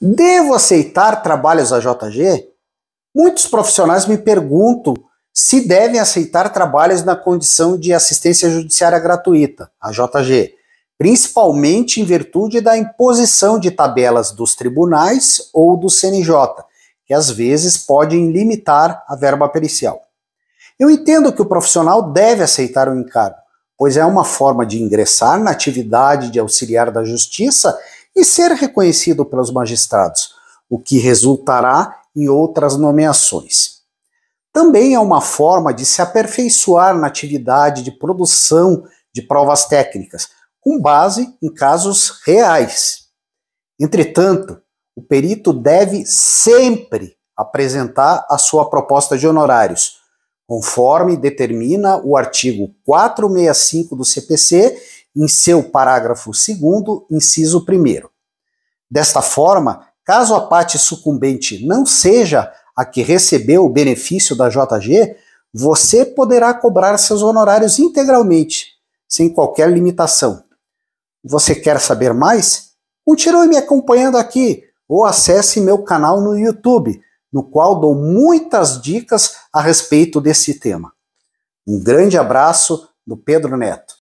Devo aceitar trabalhos AJG? Muitos profissionais me perguntam se devem aceitar trabalhos na condição de assistência judiciária gratuita, AJG, principalmente em virtude da imposição de tabelas dos tribunais ou do CNJ, que às vezes podem limitar a verba pericial. Eu entendo que o profissional deve aceitar o encargo, pois é uma forma de ingressar na atividade de auxiliar da justiça e ser reconhecido pelos magistrados, o que resultará em outras nomeações. Também é uma forma de se aperfeiçoar na atividade de produção de provas técnicas, com base em casos reais. Entretanto, o perito deve sempre apresentar a sua proposta de honorários, conforme determina o artigo 465 do CPC em seu parágrafo 2, inciso 1. Desta forma, caso a parte sucumbente não seja a que recebeu o benefício da JG, você poderá cobrar seus honorários integralmente, sem qualquer limitação. Você quer saber mais? Continue me acompanhando aqui ou acesse meu canal no YouTube, no qual dou muitas dicas a respeito desse tema. Um grande abraço do Pedro Neto.